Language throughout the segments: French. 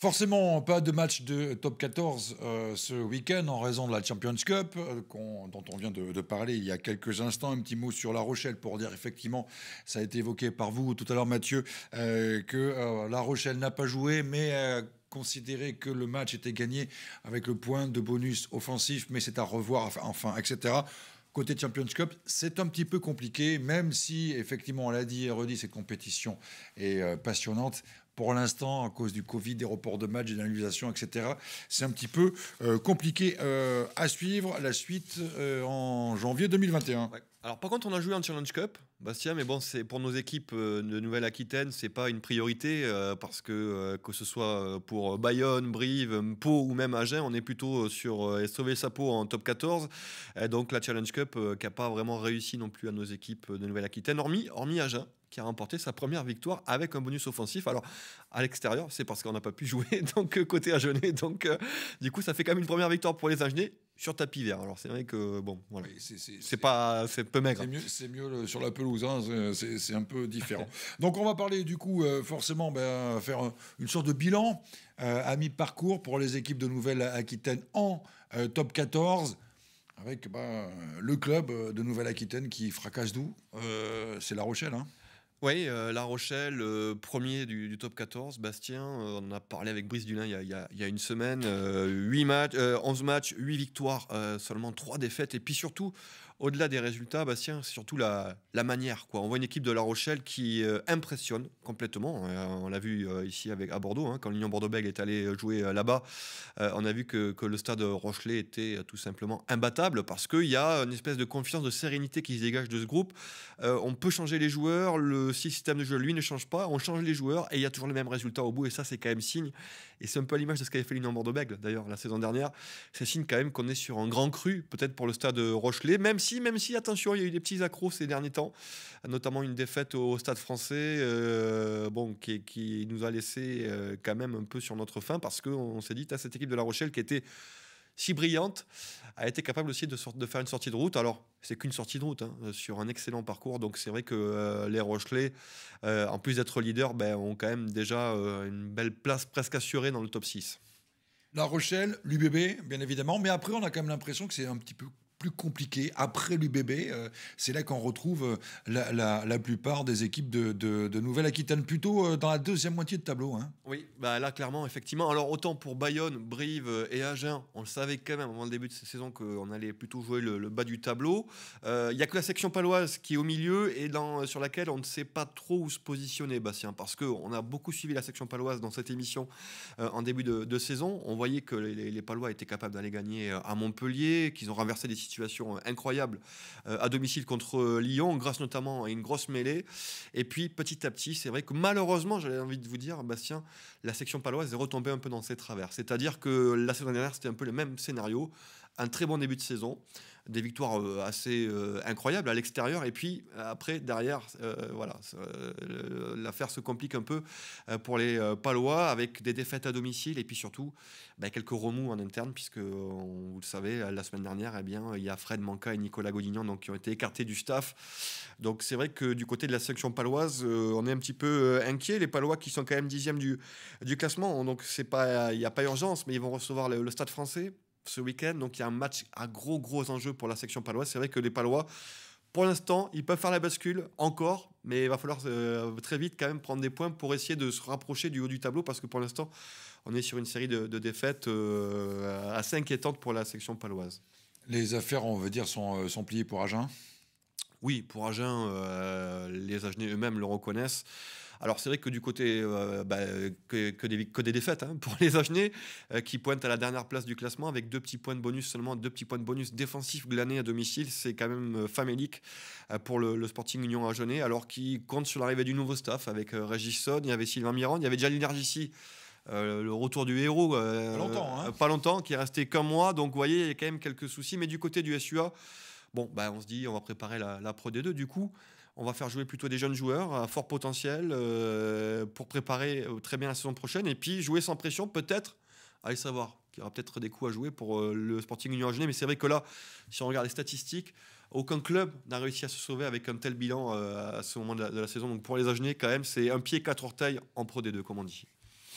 Forcément, pas de match de top 14 euh, ce week-end en raison de la Champions Cup euh, dont on vient de, parler il y a quelques instants. Un petit mot sur La Rochelle pour dire effectivement, ça a été évoqué par vous tout à l'heure Mathieu, euh, que La Rochelle n'a pas joué, mais considéré que le match était gagné avec le point de bonus offensif, mais c'est à revoir, enfin, etc. Côté Champions Cup, c'est un petit peu compliqué, même si, effectivement, on l'a dit et redit, cette compétition est passionnante pour l'instant, à cause du Covid, des reports de matchs, des annulations, etc. C'est un petit peu euh, compliqué euh, à suivre. La suite euh, en janvier 2021. Alors par contre, on a joué en Challenge Cup, Bastien, mais bon, c'est pour nos équipes de Nouvelle-Aquitaine, c'est pas une priorité parce que que ce soit pour Bayonne, Brive, Pau ou même Agen, on est plutôt sur sauver sa peau en top 14. donc la Challenge Cup qui n'a pas vraiment réussi non plus à nos équipes de Nouvelle-Aquitaine, hormis, hormis Agen, qui a remporté sa première victoire avec un bonus offensif. Alors, à l'extérieur, c'est parce qu'on n'a pas pu jouer, donc euh, côté Agenais. Donc, euh, du coup, ça fait quand même une première victoire pour les Agenais sur tapis vert. Alors, c'est vrai que, bon, voilà. C'est pas, c'est peu maigre. C'est mieux, euh, sur la pelouse, hein, c'est un peu différent. donc, on va parler, du coup, forcément, ben, faire une sorte de bilan à mi-parcours pour les équipes de Nouvelle-Aquitaine en top 14 avec ben, le club de Nouvelle-Aquitaine qui fracasse d'où C'est La Rochelle. Hein. Oui, euh, La Rochelle, euh, premier du, top 14, Bastien, euh, on a parlé avec Brice Dulin il y a, une semaine, 8 matchs, 11 matchs, 8 victoires, seulement 3 défaites, et puis surtout au-delà des résultats, bah, c'est surtout la, manière. Quoi. On voit une équipe de La Rochelle qui euh, impressionne complètement. Hein. Euh, on l'a vu euh, ici avec, à Bordeaux, hein, quand l'Union Bordeaux-Bègles est allée jouer là-bas. on a vu que, que, le stade Rochelet était tout simplement imbattable parce qu'il y a une espèce de confiance, de sérénité qui se dégage de ce groupe. on peut changer les joueurs, le système de jeu, lui, ne change pas. On change les joueurs et il y a toujours les mêmes résultats au bout. Et ça, c'est quand même signe. Et c'est un peu l'image de ce qu'avait fait l'Union Bordeaux-Bègles, d'ailleurs, la saison dernière. C'est signe quand même qu'on est sur un grand cru, peut-être pour le stade Rochelet, même si si, même si, attention, il y a eu des petits accros ces derniers temps, notamment une défaite au Stade français, euh, bon, qui, nous a laissé euh, quand même un peu sur notre faim parce qu'on s'est dit, à cette équipe de La Rochelle qui était si brillante, a été capable aussi de, de faire une sortie de route. Alors, c'est qu'une sortie de route hein, sur un excellent parcours. Donc, c'est vrai que euh, les Rochelais, en plus d'être leaders, ben, ont quand même déjà une belle place presque assurée dans le top 6. La Rochelle, l'UBB, bien évidemment. Mais après, on a quand même l'impression que c'est un petit peu plus compliqué. Après l'UBB, bébé, euh, c'est là qu'on retrouve euh, la, plupart des équipes de, Nouvelle-Aquitaine, plutôt euh, dans la deuxième moitié de tableau. Hein. Oui, bah là, clairement, effectivement. Alors, autant pour Bayonne, Brive et Agen, on le savait quand même avant le début de cette saison qu'on allait plutôt jouer le, bas du tableau. Il y n'y a que la section paloise qui est au milieu et dans, sur laquelle on ne sait pas trop où se positionner, Bastien, parce que on a beaucoup suivi la section paloise dans cette émission en début de, saison. On voyait que les, Palois étaient capables d'aller gagner à Montpellier, qu'ils ont renversé des situation euh, incroyable euh, à domicile contre euh, Lyon, grâce notamment à une grosse mêlée. Et puis petit à petit, c'est vrai que malheureusement, j'avais envie de vous dire, Bastien, la section paloise est retombée un peu dans ses travers. C'est-à-dire que la saison dernière, c'était un peu le même scénario un très bon début de saison des victoires euh, assez euh, incroyables à l'extérieur. Et puis euh, après, derrière, voilà, l'affaire se complique un peu pour les Palois avec des défaites à domicile et puis surtout bah, quelques remous en interne, puisque vous le savez, la semaine dernière, eh bien, il y a Fred Manca et Nicolas Godignon donc, qui ont été écartés du staff. Donc c'est vrai que du côté de la section paloise, on est un petit peu inquiet. Les Palois qui sont quand même dixième du, du classement, donc il n'y a pas urgence, mais ils vont recevoir le stade français ce week-end. Donc il y a un match à gros gros enjeux pour la section paloise. C'est vrai que les palois, pour l'instant, ils peuvent faire la bascule encore, mais il va falloir euh, très vite quand même prendre des points pour essayer de se rapprocher du haut du tableau parce que pour l'instant, on est sur une série de, défaites euh, assez inquiétantes pour la section paloise. Les affaires, on veut dire, sont, euh, pliées pour Agen Oui, pour Agen, les Agenais eux-mêmes le reconnaissent. Alors c'est vrai que du côté euh, bah, que, des, défaites hein, pour les Agenais, euh, qui pointent à la dernière place du classement avec deux petits points de bonus seulement, deux petits points de bonus défensifs glanés à domicile, c'est quand même euh, famélique pour le, Sporting Union Agenais, alors qui compte sur l'arrivée du nouveau staff avec Sonne, il y avait Sylvain Mirand, il y avait déjà l'énergie ici. le retour du héros, hein. pas longtemps, qui est resté comme moi Donc, vous voyez, il y a quand même quelques soucis. Mais du côté du SUA, bon, bah, on se dit, on va préparer la, la Pro D2 du coup. On va faire jouer plutôt des jeunes joueurs à fort potentiel euh, pour préparer euh, très bien la saison prochaine et puis jouer sans pression peut-être. Allez savoir qu'il y aura peut-être des coups à jouer pour euh, le Sporting Union Genève. Mais c'est vrai que là, si on regarde les statistiques, aucun club n'a réussi à se sauver avec un tel bilan à ce moment de la, saison. Donc pour les Agenais, quand même, c'est un pied, quatre orteils en Pro D2, comme on dit.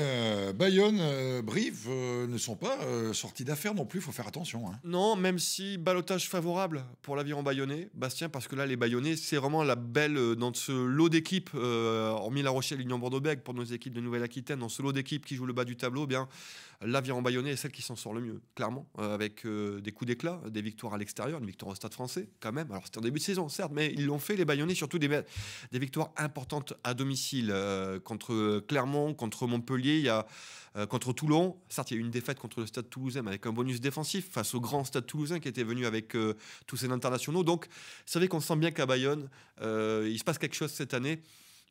Euh, Bayonne, euh, Brive euh, ne sont pas sortis d'affaires non plus, il faut faire attention. Hein. Non, même si balotage favorable pour l'aviron bayonnais, Bastien, parce que là, les bayonnais, c'est vraiment la belle dans ce lot d'équipes, hormis La Rochelle, union bordeaux bègles pour nos équipes de Nouvelle-Aquitaine, dans ce lot d'équipes qui jouent le bas du tableau, eh bien l'aviron bayonnais est celle qui s'en sort le mieux, clairement, euh, avec euh, des coups d'éclat, des victoires à l'extérieur, une victoire au stade français, quand même. Alors, c'était en début de saison, certes, mais ils l'ont fait, les bayonnais, surtout des, des victoires importantes à domicile, euh, contre Clermont, contre Montpellier, y a, contre Toulon. Certes, il y a eu une défaite contre le stade toulousain, avec un bonus défensif, face au grand stade toulousain qui était venu avec tous ses internationaux. Donc, vous savez qu'on sent bien qu'à Bayonne, il se passe quelque chose cette année.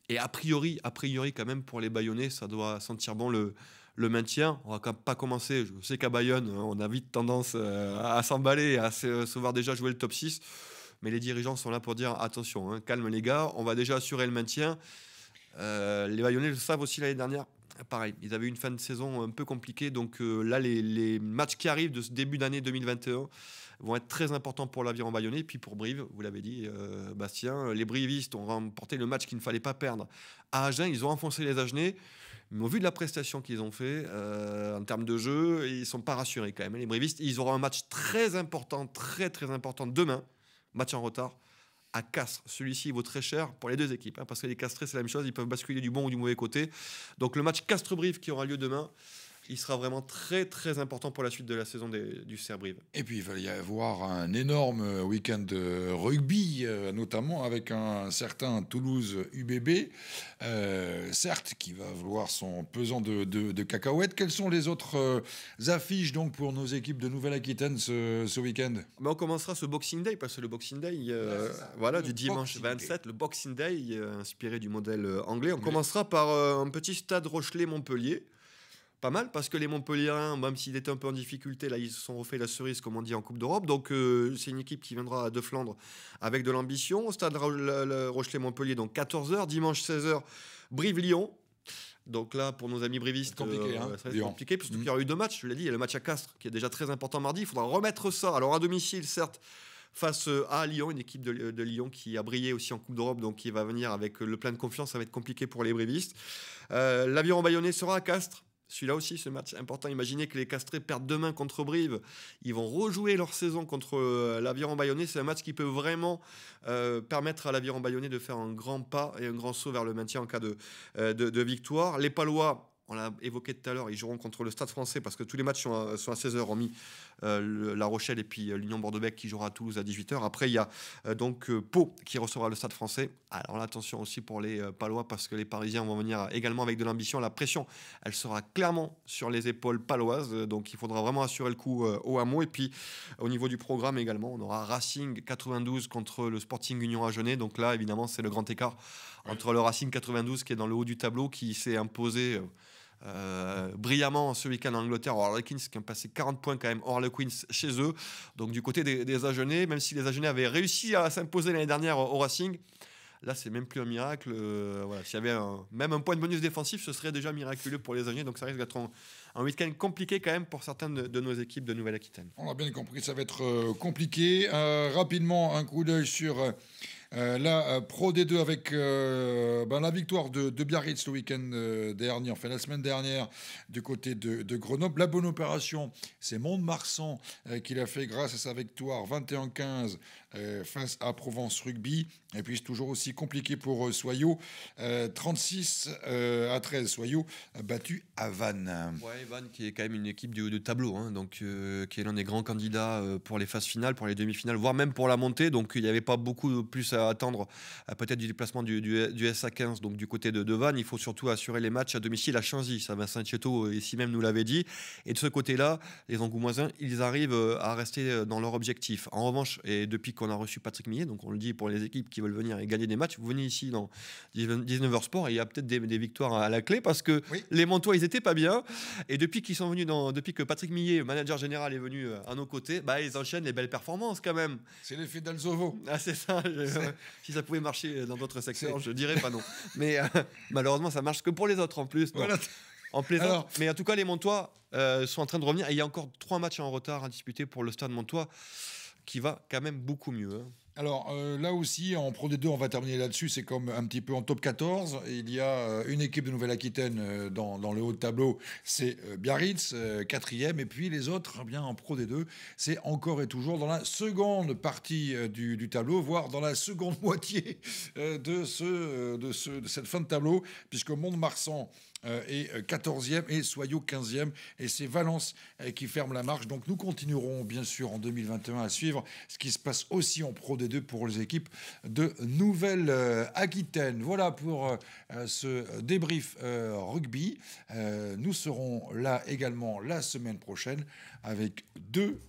Et a priori, a priori, quand même, pour les bayonnais, ça doit sentir bon le le maintien, on va pas commencer. Je sais qu'à Bayonne, hein, on a vite tendance euh, à s'emballer, à se voir déjà jouer le top 6. Mais les dirigeants sont là pour dire attention, hein, calme les gars, on va déjà assurer le maintien. Euh, les Bayonnais le savent aussi l'année dernière. Pareil, ils avaient une fin de saison un peu compliquée. Donc euh, là, les, les, matchs qui arrivent de ce début d'année 2021 vont être très importants pour l'aviron bayonnais. Puis pour Brive, vous l'avez dit, euh, Bastien, les Brivistes ont remporté le match qu'il ne fallait pas perdre. À Agen, ils ont enfoncé les Agenais. Mais au vu de la prestation qu'ils ont fait euh, en termes de jeu, ils ne sont pas rassurés quand même. Hein, les Brivistes, ils auront un match très important, très très important demain. Match en retard à Castres. Celui-ci vaut très cher pour les deux équipes, hein, parce que les Castrés, c'est la même chose, ils peuvent basculer du bon ou du mauvais côté. Donc le match Castres-Brive qui aura lieu demain, il sera vraiment très très important pour la suite de la saison du Cerbrive. Et puis il va y avoir un énorme week-end de rugby, euh, notamment avec un certain Toulouse UBB, euh, certes qui va vouloir son pesant de, cacahuètes. Quelles sont les autres euh, affiches donc pour nos équipes de Nouvelle-Aquitaine ce, week-end bah, on commencera ce Boxing Day parce que le Boxing Day, voilà, du dimanche 27, le Boxing Day inspiré du modèle anglais. On commencera par un petit stade Rochelet-Montpellier pas mal parce que les Montpelliérains, même s'ils étaient un peu en difficulté, là ils se sont refait la cerise, comme on dit, en Coupe d'Europe. Donc euh, c'est une équipe qui viendra de Flandre avec de l'ambition. Au stade Rochelet-Montpellier, donc 14h, dimanche 16h, Brive-Lyon. Donc là, pour nos amis brivistes, compliqué, euh, hein, compliqué, parce mmh. y aura eu deux matchs, je l'ai dit, il y a le match à Castres qui est déjà très important mardi, il faudra remettre ça. Alors à domicile, certes, face euh, à Lyon, une équipe de, de, Lyon qui a brillé aussi en Coupe d'Europe, donc qui va venir avec le plein de confiance, ça va être compliqué pour les brivistes. Euh, L'aviron bayonnais sera à Castres, celui-là aussi, ce match important. Imaginez que les Castrés perdent demain contre Brive. Ils vont rejouer leur saison contre euh, l'Aviron Bayonnais. C'est un match qui peut vraiment euh, permettre à l'Aviron Bayonnais de faire un grand pas et un grand saut vers le maintien en cas de euh, victoire. Les Palois on l'a évoqué tout à l'heure, ils joueront contre le Stade français parce que tous les matchs sont à, 16h, hormis euh, La Rochelle et puis euh, l'Union Bordeaux-Bègles qui jouera à Toulouse à 18h. Après, il y a euh, donc Pau qui recevra le Stade français. Alors attention aussi pour les Palois parce que les Parisiens vont venir également avec de l'ambition. La pression, elle sera clairement sur les épaules paloises, donc il faudra vraiment assurer le coup au hameau. Et puis au niveau du programme également, on aura Racing 92 contre le Sporting Union à Genève. Donc là, évidemment, c'est le grand écart entre le Racing 92 qui est dans le haut du tableau, qui s'est imposé. Euh, brillamment ce week-end en Angleterre aux Harlequins qui ont passé 40 points quand même aux Harlequins chez eux. Donc du côté des, Agenais, même si les Agenais avaient réussi à s'imposer l'année dernière au, Racing, là c'est même plus un miracle. Euh, voilà, s'il y avait même un point de bonus défensif, ce serait déjà miraculeux pour les Agenais. Donc ça risque d'être un, week-end compliqué quand même pour certaines de, nos équipes de Nouvelle-Aquitaine. On a bien compris, que ça va être euh, compliqué. rapidement, un coup d'œil sur euh, la euh, Pro des deux avec euh, ben, la victoire de, Biarritz le week-end dernier, enfin la semaine dernière, du côté de, Grenoble. La bonne opération, c'est Monde-Marsan qui l'a fait grâce à sa victoire 21-15 euh, face à Provence Rugby. Et puis c'est toujours aussi compliqué pour euh, Soyou. 36 euh, à 13, Soyou battu à Vannes. Oui Vannes qui est quand même une équipe de, de tableau, hein. donc qui est l'un des grands candidats pour les phases finales, pour les demi-finales, voire même pour la montée. Donc il n'y avait pas beaucoup plus à attendre peut-être du déplacement du, du, SA15, donc du côté de, de Vannes. Il faut surtout assurer les matchs à domicile à Chanzy. Ça, Vincent Cheto ici même nous l'avait dit. Et de ce côté-là, les Angoumoisins, ils arrivent à rester dans leur objectif. En revanche, et depuis on a reçu Patrick Millet, donc on le dit pour les équipes qui veulent venir et gagner des matchs, vous venez ici dans 19h Sport et il y a peut-être des, victoires à la clé parce que les Montois, ils étaient pas bien. Et depuis qu'ils sont venus, dans, depuis que Patrick Millet, manager général, est venu euh, à nos côtés, bah, ils enchaînent les belles performances quand même. C'est l'effet d'Alzovo. Ah, c'est ça. Euh, si ça pouvait marcher dans d'autres secteurs, je dirais pas non. Mais euh, malheureusement, ça marche que pour les autres en plus. En plaisant. Mais en tout cas, les Montois sont en train de revenir. il y a encore trois matchs en retard à disputer pour le Stade Montois qui va quand même beaucoup mieux. Hein. Alors euh, là aussi, en Pro D2, on va terminer là-dessus, c'est comme un petit peu en top 14. Il y a euh, une équipe de Nouvelle-Aquitaine euh, dans, le haut de tableau, c'est Biarritz, quatrième, et puis les autres, eh bien en Pro D2, c'est encore et toujours dans la seconde partie du, tableau, voire dans la seconde moitié de, de cette fin de tableau, puisque Mont-de-Marsan euh, et 14e euh, et Soyaux 15e. Et c'est Valence euh, qui ferme la marche. Donc nous continuerons bien sûr en 2021 à suivre ce qui se passe aussi en Pro D2 pour les équipes de Nouvelle-Aquitaine. Voilà pour ce débrief rugby. Nous serons là également la semaine prochaine avec deux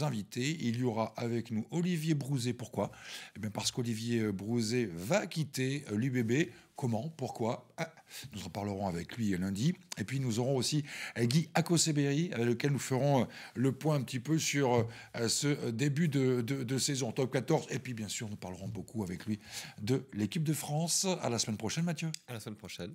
invités. Il y aura avec nous Olivier Brouzet. Pourquoi eh bien Parce qu'Olivier Brouzet va quitter l'UBB comment, pourquoi. Ah, nous en parlerons avec lui lundi. Et puis nous aurons aussi euh, Guy Akoseberi, avec lequel nous ferons euh, le point un petit peu sur euh, ce début de, de, de, saison top 14. Et puis bien sûr, nous parlerons beaucoup avec lui de l'équipe de France. À la semaine prochaine, Mathieu. À la semaine prochaine.